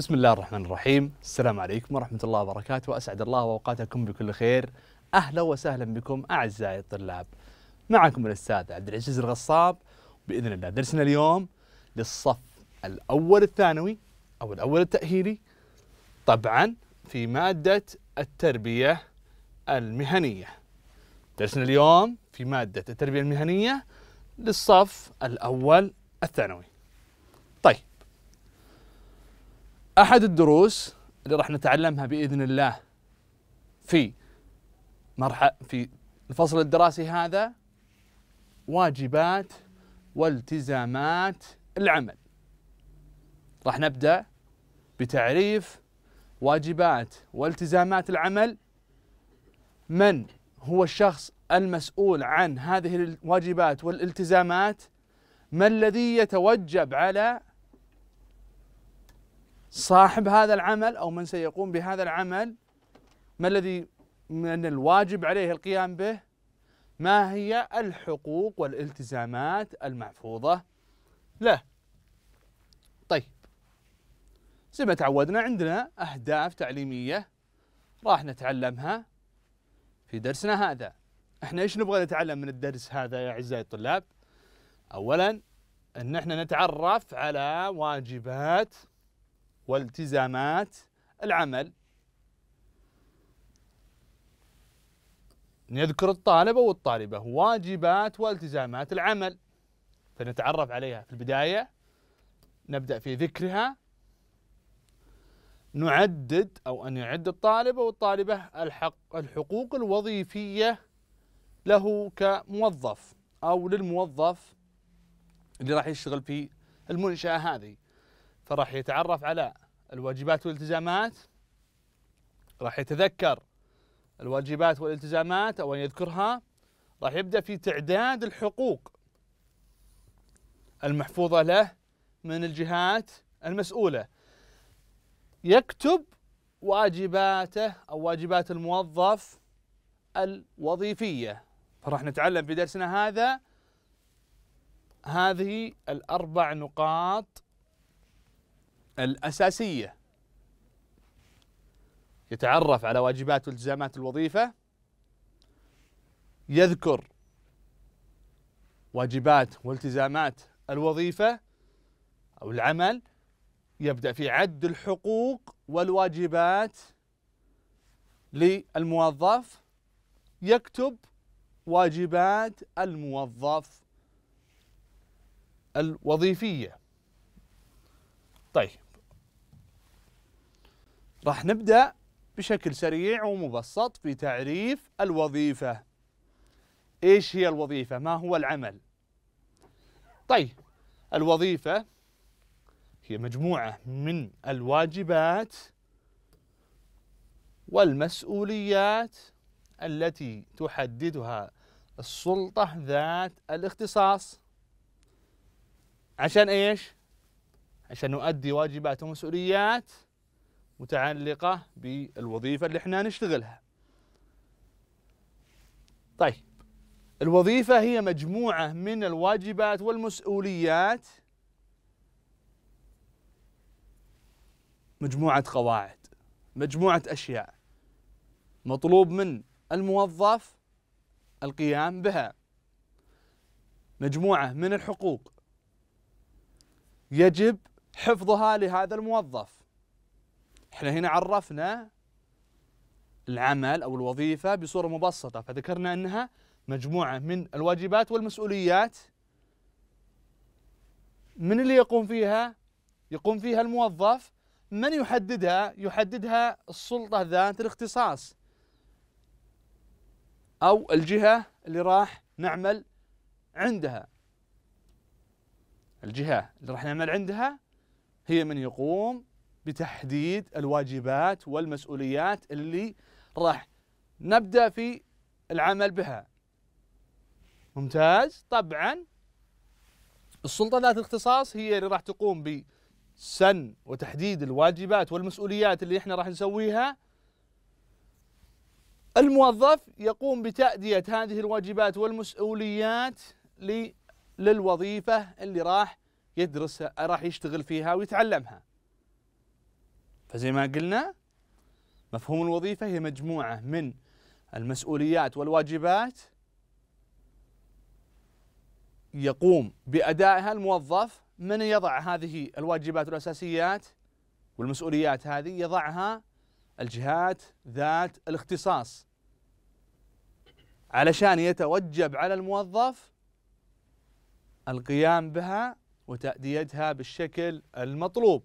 بسم الله الرحمن الرحيم السلام عليكم ورحمة الله وبركاته وأسعد الله وأوقاتكم بكل خير أهلا وسهلا بكم أعزائي الطلاب معكم الأستاذ عبد العزيز الغصاب بإذن الله درسنا اليوم للصف الأول الثانوي أو الأول التأهيلي طبعا في مادة التربية المهنية درسنا اليوم في مادة التربية المهنية للصف الأول الثانوي طيب احد الدروس اللي راح نتعلمها باذن الله في مرحله في الفصل الدراسي هذا واجبات والتزامات العمل راح نبدا بتعريف واجبات والتزامات العمل من هو الشخص المسؤول عن هذه الواجبات والالتزامات ما الذي يتوجب على صاحب هذا العمل او من سيقوم بهذا العمل ما الذي من الواجب عليه القيام به ما هي الحقوق والالتزامات المحفوظه له طيب زي ما تعودنا عندنا اهداف تعليميه راح نتعلمها في درسنا هذا احنا ايش نبغى نتعلم من الدرس هذا يا اعزائي الطلاب اولا ان احنا نتعرف على واجبات والتزامات العمل نذكر الطالب أو الطالبة واجبات والتزامات العمل فنتعرف عليها في البداية نبدأ في ذكرها نعدد أو أن يعد الطالب أو الطالبة الحق الحقوق الوظيفية له كموظف أو للموظف اللي راح يشتغل في المنشأة هذه فراح يتعرف على الواجبات والالتزامات راح يتذكر الواجبات والالتزامات او ان يذكرها راح يبدا في تعداد الحقوق المحفوظه له من الجهات المسؤوله يكتب واجباته او واجبات الموظف الوظيفيه فراح نتعلم في درسنا هذا هذه الاربع نقاط الأساسية يتعرف على واجبات والتزامات الوظيفة يذكر واجبات والتزامات الوظيفة أو العمل يبدأ في عد الحقوق والواجبات للموظف يكتب واجبات الموظف الوظيفية طيب راح نبدأ بشكل سريع ومبسط في تعريف الوظيفة إيش هي الوظيفة؟ ما هو العمل؟ طيب الوظيفة هي مجموعة من الواجبات والمسؤوليات التي تحددها السلطة ذات الاختصاص عشان ايش؟ عشان نؤدي واجبات ومسؤوليات متعلقة بالوظيفة اللي احنا نشتغلها طيب الوظيفة هي مجموعة من الواجبات والمسؤوليات مجموعة قواعد مجموعة أشياء مطلوب من الموظف القيام بها مجموعة من الحقوق يجب حفظها لهذا الموظف احنا هنا عرفنا العمل أو الوظيفة بصورة مبسطة فذكرنا أنها مجموعة من الواجبات والمسؤوليات من اللي يقوم فيها يقوم فيها الموظف من يحددها يحددها السلطة ذات الاختصاص أو الجهة اللي راح نعمل عندها الجهة اللي راح نعمل عندها هي من يقوم بتحديد الواجبات والمسؤوليات اللي راح نبدأ في العمل بها ممتاز طبعا السلطة ذات الاختصاص هي اللي راح تقوم بسن وتحديد الواجبات والمسؤوليات اللي احنا راح نسويها الموظف يقوم بتأدية هذه الواجبات والمسؤوليات للوظيفة اللي راح يدرسها راح يشتغل فيها ويتعلمها فزي ما قلنا مفهوم الوظيفة هي مجموعة من المسؤوليات والواجبات يقوم بأدائها الموظف من يضع هذه الواجبات والأساسيات والمسؤوليات هذه يضعها الجهات ذات الاختصاص علشان يتوجب على الموظف القيام بها وتأديتها بالشكل المطلوب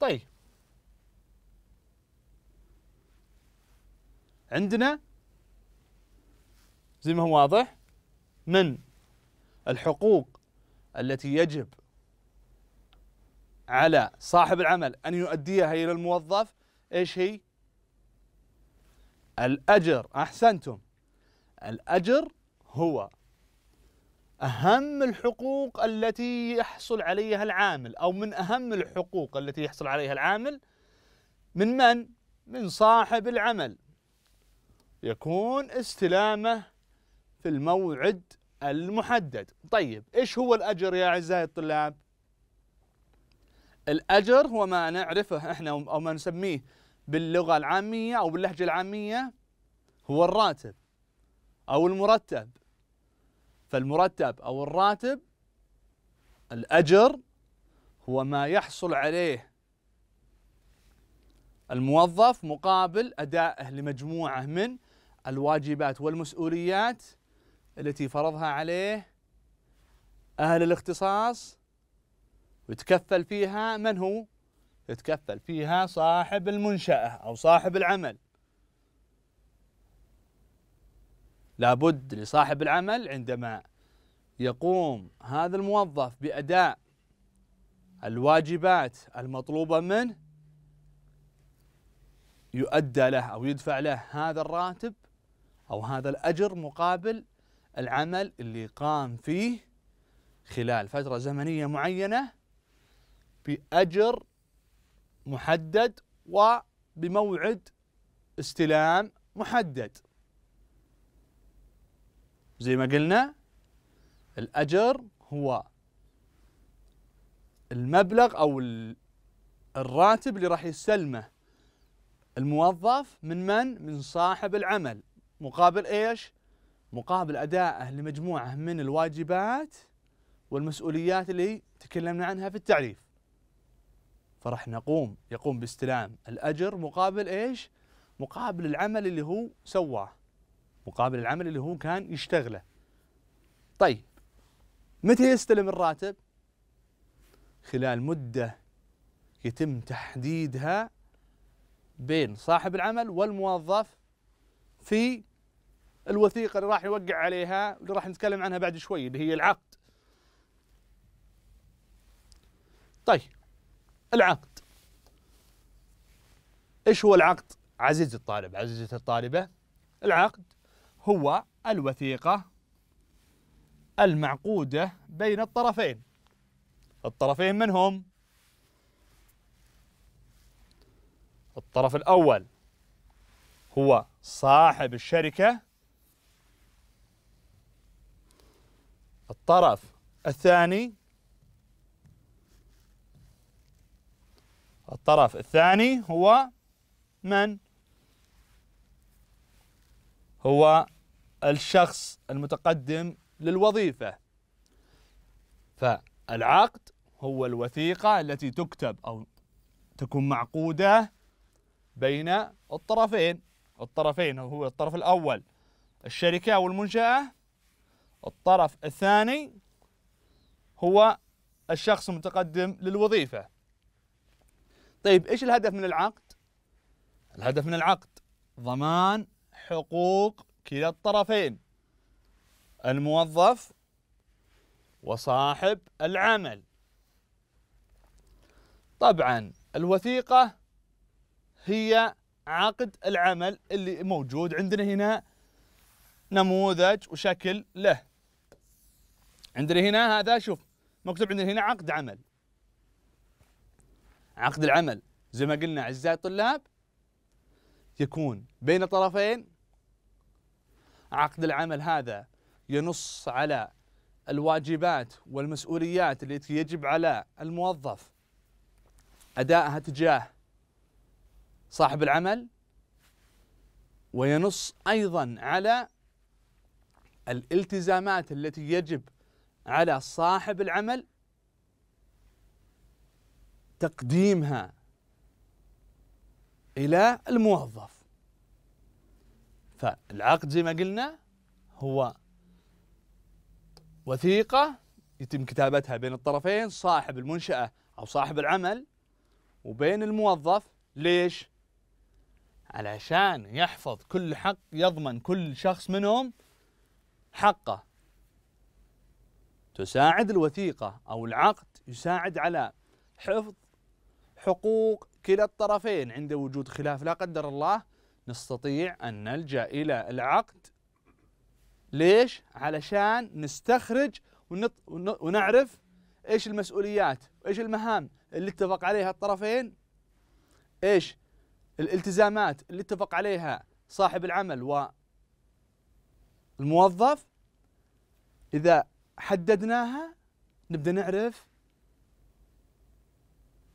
طيب عندنا زي ما هو واضح من الحقوق التي يجب على صاحب العمل أن يؤديها إلى الموظف إيش هي؟ الأجر أحسنتم الأجر هو أهم الحقوق التي يحصل عليها العامل أو من أهم الحقوق التي يحصل عليها العامل من من؟ من صاحب العمل يكون استلامه في الموعد المحدد طيب إيش هو الأجر يا أعزائي الطلاب الأجر هو ما نعرفه إحنا أو ما نسميه باللغة العامية أو باللهجة العامية هو الراتب أو المرتب فالمرتب أو الراتب الأجر هو ما يحصل عليه الموظف مقابل أدائه لمجموعة من الواجبات والمسؤوليات التي فرضها عليه أهل الاختصاص ويتكفل فيها من هو؟ يتكفل فيها صاحب المنشأة أو صاحب العمل لابد لصاحب العمل عندما يقوم هذا الموظف بأداء الواجبات المطلوبة منه يؤدى له أو يدفع له هذا الراتب أو هذا الأجر مقابل العمل اللي قام فيه خلال فترة زمنية معينة بأجر محدد وبموعد استلام محدد زي ما قلنا الأجر هو المبلغ أو الراتب اللي راح يستلمه الموظف من من؟ من صاحب العمل مقابل ايش؟ مقابل ادائه لمجموعه من الواجبات والمسؤوليات اللي تكلمنا عنها في التعريف. فراح نقوم يقوم باستلام الاجر مقابل ايش؟ مقابل العمل اللي هو سواه. مقابل العمل اللي هو كان يشتغله. طيب متى يستلم الراتب؟ خلال مده يتم تحديدها بين صاحب العمل والموظف في الوثيقة اللي راح يوقع عليها واللي راح نتكلم عنها بعد شوي اللي هي العقد طيب العقد ايش هو العقد عزيزي الطالب عزيزتي الطالبة العقد هو الوثيقة المعقودة بين الطرفين الطرفين من هم؟ الطرف الأول هو صاحب الشركة الطرف الثاني الطرف الثاني هو من؟ هو الشخص المتقدم للوظيفة فالعقد هو الوثيقة التي تكتب أو تكون معقودة بين الطرفين الطرفين هو الطرف الأول الشركة أو المنشأة الطرف الثاني هو الشخص المتقدم للوظيفة طيب إيش الهدف من العقد؟ الهدف من العقد ضمان حقوق كلا الطرفين الموظف وصاحب العمل طبعا الوثيقة هي عقد العمل اللي موجود عندنا هنا نموذج وشكل له عندنا هنا هذا شوف مكتوب عندنا هنا عقد عمل عقد العمل زي ما قلنا أعزائي الطلاب يكون بين طرفين عقد العمل هذا ينص على الواجبات والمسؤوليات التي يجب على الموظف ادائها تجاه صاحب العمل وينص أيضا على الالتزامات التي يجب على صاحب العمل تقديمها إلى الموظف فالعقد زي ما قلنا هو وثيقة يتم كتابتها بين الطرفين صاحب المنشأة أو صاحب العمل وبين الموظف ليش؟ علشان يحفظ كل حق يضمن كل شخص منهم حقه تساعد الوثيقة أو العقد يساعد على حفظ حقوق كلا الطرفين عند وجود خلاف لا قدر الله نستطيع أن نلجأ إلى العقد ليش؟ علشان نستخرج ونعرف ايش المسؤوليات وايش المهام اللي اتفق عليها الطرفين ايش الالتزامات اللي اتفق عليها صاحب العمل والموظف اذا حددناها نبدا نعرف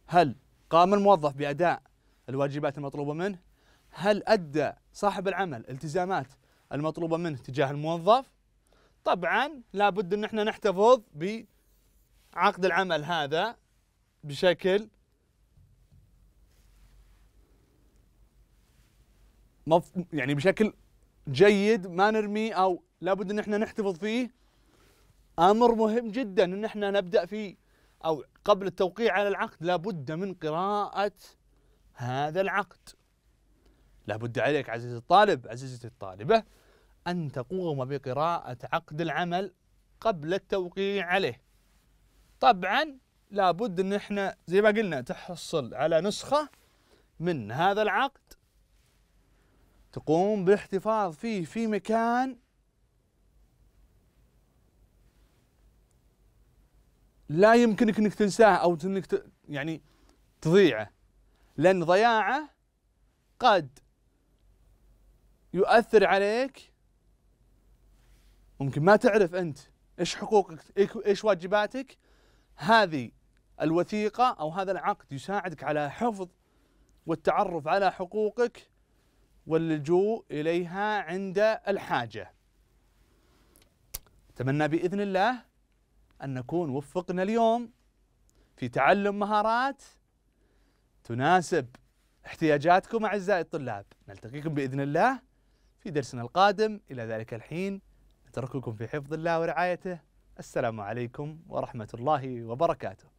هل قام الموظف باداء الواجبات المطلوبه منه؟ هل ادى صاحب العمل التزامات المطلوبه منه تجاه الموظف؟ طبعا لابد ان احنا نحتفظ بعقد العمل هذا بشكل يعني بشكل جيد ما نرمي او لابد ان احنا نحتفظ فيه امر مهم جدا ان احنا نبدا فيه او قبل التوقيع على العقد لابد من قراءه هذا العقد لابد عليك عزيزي الطالب عزيزتي الطالبه ان تقوم بقراءه عقد العمل قبل التوقيع عليه طبعا لابد ان احنا زي ما قلنا تحصل على نسخه من هذا العقد تقوم بالاحتفاظ فيه في مكان لا يمكنك انك تنساه او انك يعني تضيعه لان ضياعه قد يؤثر عليك ممكن ما تعرف انت ايش حقوقك ايش واجباتك هذه الوثيقه او هذا العقد يساعدك على حفظ والتعرف على حقوقك واللجوء اليها عند الحاجه اتمنى باذن الله أن نكون وفقنا اليوم في تعلم مهارات تناسب احتياجاتكم أعزائي الطلاب نلتقيكم بإذن الله في درسنا القادم إلى ذلك الحين نترككم في حفظ الله ورعايته السلام عليكم ورحمة الله وبركاته